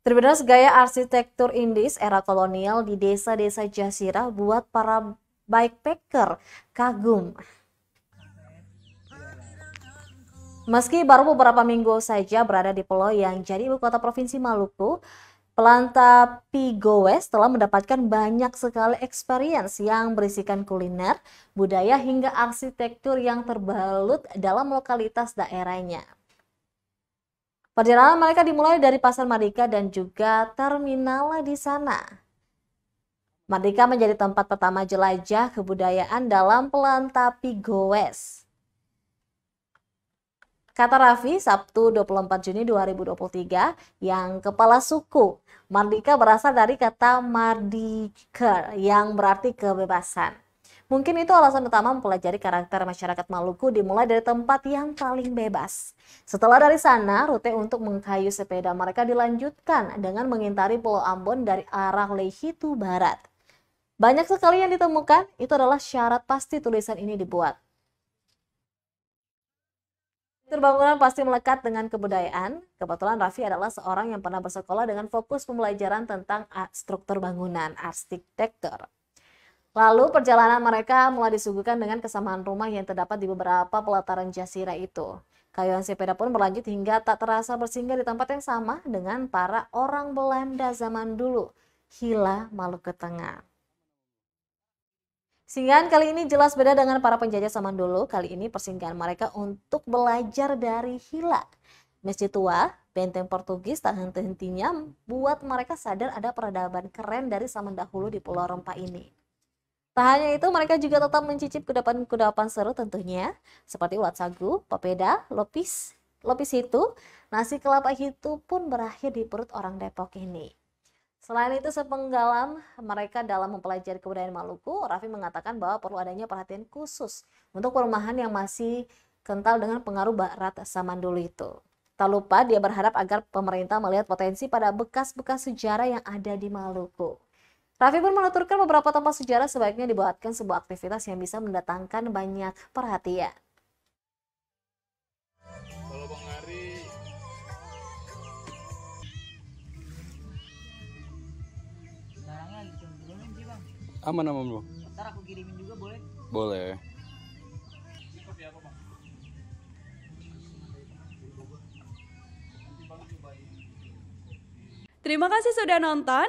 Terbenas gaya arsitektur Indis era kolonial di desa-desa Jasirah buat para bikepacker kagum. Meski baru beberapa minggu saja berada di pulau yang jadi ibu kota provinsi Maluku, Pelanta Pigowes telah mendapatkan banyak sekali experience yang berisikan kuliner, budaya hingga arsitektur yang terbalut dalam lokalitas daerahnya. Perjalanan mereka dimulai dari Pasar Merdeka dan juga terminal di sana. Merdeka menjadi tempat pertama jelajah kebudayaan dalam pelantapi Goes. Kata Raffi, Sabtu 24 Juni 2023, yang kepala suku Mardika berasal dari kata Mardiker yang berarti kebebasan. Mungkin itu alasan utama mempelajari karakter masyarakat Maluku dimulai dari tempat yang paling bebas. Setelah dari sana, rute untuk mengkayu sepeda mereka dilanjutkan dengan mengintari Pulau Ambon dari arah Lehitu Barat. Banyak sekali yang ditemukan, itu adalah syarat pasti tulisan ini dibuat. Terbangunan pasti melekat dengan kebudayaan. Kebetulan Raffi adalah seorang yang pernah bersekolah dengan fokus pembelajaran tentang struktur bangunan, arsitektur. Lalu perjalanan mereka mulai disuguhkan dengan kesamaan rumah yang terdapat di beberapa pelataran jasira itu. Kayuan sepeda pun berlanjut hingga tak terasa bersinggah di tempat yang sama dengan para orang Belanda zaman dulu, Hila Maluku Tengah. Singgahan kali ini jelas beda dengan para penjajah zaman dulu. Kali ini persinggahan mereka untuk belajar dari Hila. Masjid tua, benteng Portugis tak henti-hentinya buat mereka sadar ada peradaban keren dari zaman dahulu di Pulau Rempah ini. Tak hanya itu, mereka juga tetap mencicip kudapan-kudapan seru tentunya, seperti ulat sagu, papeda, lopis, lopis itu, nasi kelapa itu pun berakhir di perut orang Depok ini. Selain itu, sepenggalan mereka dalam mempelajari kebudayaan Maluku, Raffi mengatakan bahwa perlu adanya perhatian khusus untuk perumahan yang masih kental dengan pengaruh barat zaman dulu itu. Tak lupa, dia berharap agar pemerintah melihat potensi pada bekas-bekas sejarah yang ada di Maluku. Raffi pun menuturkan beberapa tempat sejarah sebaiknya dibuatkan sebuah aktivitas yang bisa mendatangkan banyak perhatian. Kalau Bang Ari aman aman bang. Ntar aku kirimin juga boleh? Boleh. Terima kasih sudah nonton.